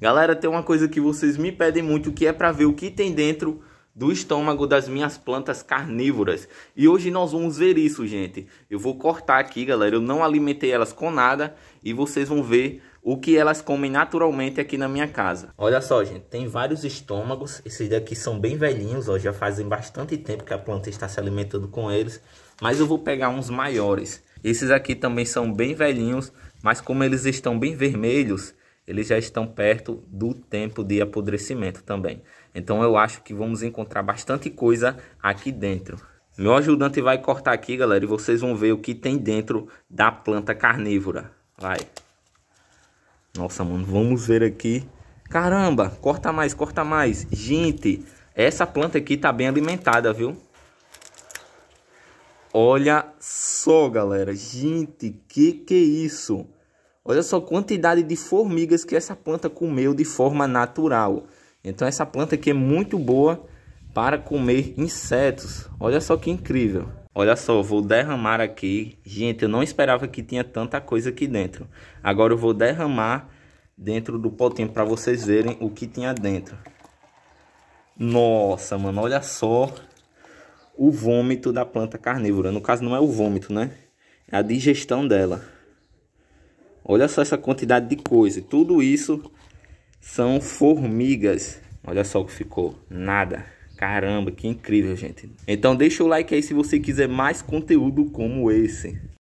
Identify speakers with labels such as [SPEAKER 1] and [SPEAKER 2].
[SPEAKER 1] Galera, tem uma coisa que vocês me pedem muito, que é para ver o que tem dentro do estômago das minhas plantas carnívoras. E hoje nós vamos ver isso, gente. Eu vou cortar aqui, galera. Eu não alimentei elas com nada e vocês vão ver o que elas comem naturalmente aqui na minha casa. Olha só, gente, tem vários estômagos. Esses daqui são bem velhinhos, ó, já fazem bastante tempo que a planta está se alimentando com eles, mas eu vou pegar uns maiores. Esses aqui também são bem velhinhos, mas como eles estão bem vermelhos, eles já estão perto do tempo de apodrecimento também. Então eu acho que vamos encontrar bastante coisa aqui dentro. Meu ajudante vai cortar aqui, galera, e vocês vão ver o que tem dentro da planta carnívora. Vai. Nossa, mano, vamos ver aqui. Caramba, corta mais, corta mais. Gente, essa planta aqui tá bem alimentada, viu? Olha só, galera. Gente, que que é isso? Olha só a quantidade de formigas que essa planta comeu de forma natural. Então essa planta aqui é muito boa para comer insetos. Olha só que incrível. Olha só, vou derramar aqui. Gente, eu não esperava que tinha tanta coisa aqui dentro. Agora eu vou derramar dentro do potinho para vocês verem o que tinha dentro. Nossa, mano, olha só o vômito da planta carnívora. No caso não é o vômito, né? É a digestão dela. Olha só essa quantidade de coisa. Tudo isso são formigas. Olha só o que ficou. Nada. Caramba, que incrível, gente. Então deixa o like aí se você quiser mais conteúdo como esse.